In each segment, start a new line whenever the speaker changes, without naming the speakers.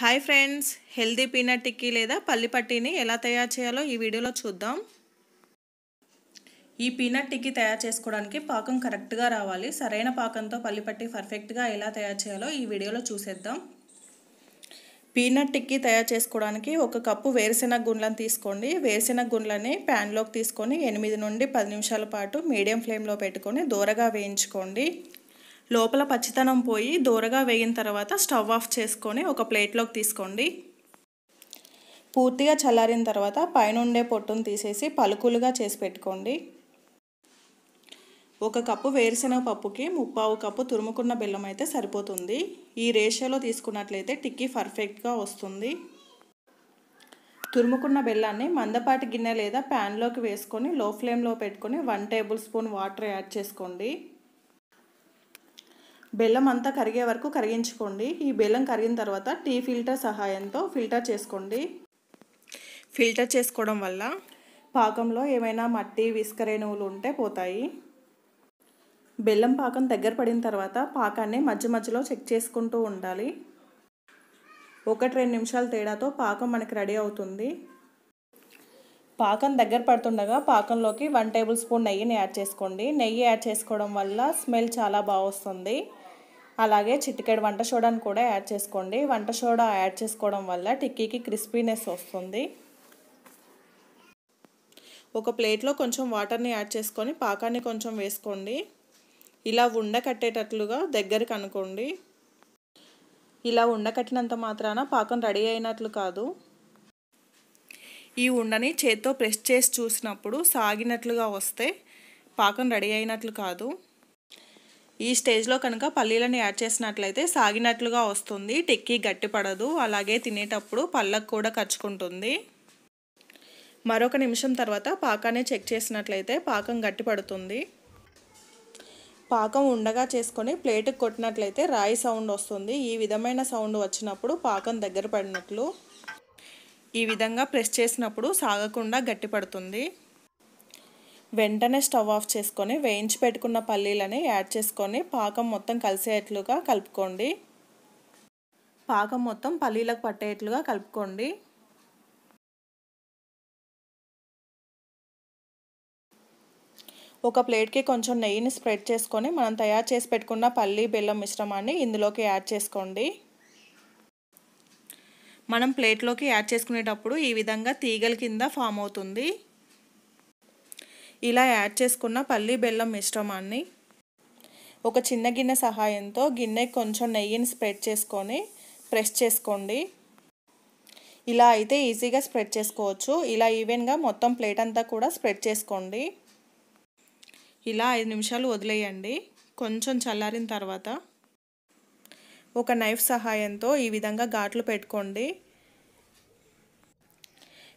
hi friends healthy peanut tikki లేదా పల్లి పట్టీని ఎలా తయారు చేయాలో ఈ వీడియోలో చూద్దాం ఈ పీనట్ టిక్కీ తయారు చేసుకోవడానికి పాకం కరెక్ట్గా రావాలి సరైన పాకంతో పల్లి పట్టి పర్ఫెక్ట్గా ఎలా తయారు చేయాలో ఈ వీడియోలో చూసేద్దాం పీనట్ టిక్కీ తయారు చేసుకోవడానికి ఒక కప్పు వేరుశెనగ గుండ్లను తీసుకోండి వేరుశెనగ గుండ్లని ప్యాన్లోకి తీసుకొని ఎనిమిది నుండి పది నిమిషాల పాటు మీడియం ఫ్లేమ్లో పెట్టుకొని దూరగా వేయించుకోండి లోపల పచ్చితనం పోయి దూరగా వేగిన తర్వాత స్టవ్ ఆఫ్ చేసుకొని ఒక ప్లేట్లోకి తీసుకోండి పూర్తిగా చల్లారిన తర్వాత పైన ఉండే పొట్టును తీసేసి పలుకులుగా చేసి పెట్టుకోండి ఒక కప్పు వేరుశెనగ పప్పుకి ముప్పావు కప్పు తురుముకున్న బెల్లం అయితే సరిపోతుంది ఈ రేషియోలో తీసుకున్నట్లయితే టిక్కీ పర్ఫెక్ట్గా వస్తుంది తురుముకున్న బెల్లాన్ని మందపాటి గిన్నె లేదా ప్యాన్లోకి వేసుకొని లో ఫ్లేమ్లో పెట్టుకొని one tablespoon water add చేసుకోండి బెల్లం అంతా కరిగే వరకు కరిగించుకోండి ఈ బెల్లం కరిగిన తర్వాత టీ ఫిల్టర్ సహాయంతో ఫిల్టర్ చేసుకోండి ఫిల్టర్ చేసుకోవడం వల్ల పాకంలో ఏమైనా మట్టి విస్కరేణువులు ఉంటే పోతాయి బెల్లం పాకం దగ్గర పడిన తర్వాత పాకాన్ని మధ్య మధ్యలో చెక్ చేసుకుంటూ ఉండాలి ఒకటి రెండు నిమిషాల తేడాతో పాకం మనకి రెడీ అవుతుంది పాకం దగ్గర పడుతుండగా పాకంలోకి వన్ టేబుల్ స్పూన్ నెయ్యిని యాడ్ చేసుకోండి నెయ్యి యాడ్ చేసుకోవడం వల్ల స్మెల్ చాలా బాగొస్తుంది వస్తుంది అలాగే చిటికెడు వంట సోడాని కూడా యాడ్ చేసుకోండి వంట సోడా యాడ్ చేసుకోవడం వల్ల టిక్కీకి క్రిస్పీనెస్ వస్తుంది ఒక ప్లేట్లో కొంచెం వాటర్ని యాడ్ చేసుకొని పాకాన్ని కొంచెం వేసుకోండి ఇలా ఉండకట్టేటట్లుగా దగ్గరికి అనుకోండి ఇలా ఉండకట్టినంత మాత్రాన పాకం రెడీ అయినట్లు కాదు ఈ ఉండని చేత్తో ప్రెస్ చేసి చూసినప్పుడు సాగినట్లుగా వస్తే పాకం రెడీ అయినట్లు కాదు ఈ స్టేజ్లో కనుక పల్లీలను యాడ్ చేసినట్లయితే సాగినట్లుగా వస్తుంది టిక్కీ గట్టిపడదు అలాగే తినేటప్పుడు పళ్ళకు కూడా ఖర్చుకుంటుంది మరొక నిమిషం తర్వాత పాకాన్ని చెక్ చేసినట్లయితే పాకం గట్టిపడుతుంది పాకం ఉండగా చేసుకొని ప్లేటుకు కొట్టినట్లయితే రాయి సౌండ్ వస్తుంది ఈ విధమైన సౌండ్ వచ్చినప్పుడు పాకం దగ్గర పడినట్లు ఈ విధంగా ప్రెస్ చేసినప్పుడు సాగకుండా గట్టిపడుతుంది వెంటనే స్టవ్ ఆఫ్ చేసుకొని వేయించి పెట్టుకున్న పల్లీలని యాడ్ చేసుకొని పాకం మొత్తం కలిసేట్లుగా కలుపుకోండి పాకం మొత్తం పల్లీలకు పట్టేట్లుగా కలుపుకోండి ఒక ప్లేట్కి కొంచెం నెయ్యిని స్ప్రెడ్ చేసుకొని మనం తయారు చేసి పెట్టుకున్న పల్లీ బెల్లం మిశ్రమాన్ని ఇందులోకి యాడ్ చేసుకోండి మనం ప్లేట్లోకి యాడ్ చేసుకునేటప్పుడు ఈ విధంగా తీగల కింద ఫామ్ అవుతుంది ఇలా యాడ్ చేసుకున్న పల్లి బెల్లం మిశ్రమాన్ని ఒక చిన్న గిన్నె సహాయంతో గిన్నె కొంచెం నెయ్యిని స్ప్రెడ్ చేసుకొని ప్రెస్ చేసుకోండి ఇలా అయితే ఈజీగా స్ప్రెడ్ చేసుకోవచ్చు ఇలా ఈవెన్గా మొత్తం ప్లేట్ అంతా కూడా స్ప్రెడ్ చేసుకోండి ఇలా ఐదు నిమిషాలు వదిలేయండి కొంచెం చల్లారిన తర్వాత ఒక నైఫ్ సహాయంతో ఈ విధంగా ఘాట్లు పెట్టుకోండి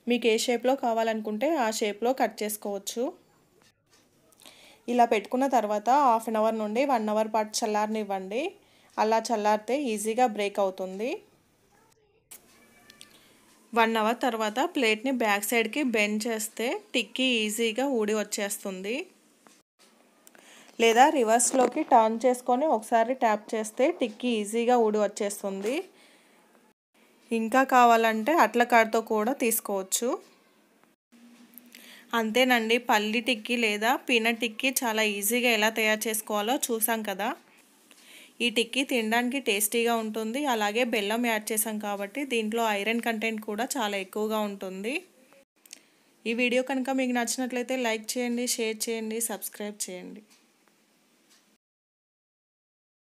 మీకు ఏ షేప్లో కావాలనుకుంటే ఆ షేప్లో కట్ చేసుకోవచ్చు ఇలా పెట్టుకున్న తర్వాత హాఫ్ అన్ అవర్ నుండి వన్ అవర్ పాటు చల్లారనివ్వండి అలా చల్లారితే ఈజీగా బ్రేక్ అవుతుంది వన్ అవర్ తర్వాత ప్లేట్ని బ్యాక్ సైడ్కి బెండ్ చేస్తే టిక్కీ ఈజీగా ఊడి వచ్చేస్తుంది లేదా రివర్స్లోకి టర్న్ చేసుకొని ఒకసారి ట్యాప్ చేస్తే టిక్కీ ఈజీగా ఊడి వచ్చేస్తుంది ఇంకా కావాలంటే అట్ల కాడతో కూడా తీసుకోవచ్చు అంతేనండి పల్లి టిక్కీ లేదా పీనట్ టిక్కీ చాలా ఈజీగా ఎలా తయారు చేసుకోవాలో చూసాం కదా ఈ టిక్కీ తినడానికి టేస్టీగా ఉంటుంది అలాగే బెల్లం యాడ్ చేసాం కాబట్టి దీంట్లో ఐరన్ కంటెంట్ కూడా చాలా ఎక్కువగా ఉంటుంది ఈ వీడియో కనుక మీకు నచ్చినట్లయితే లైక్ చేయండి షేర్ చేయండి సబ్స్క్రైబ్ చేయండి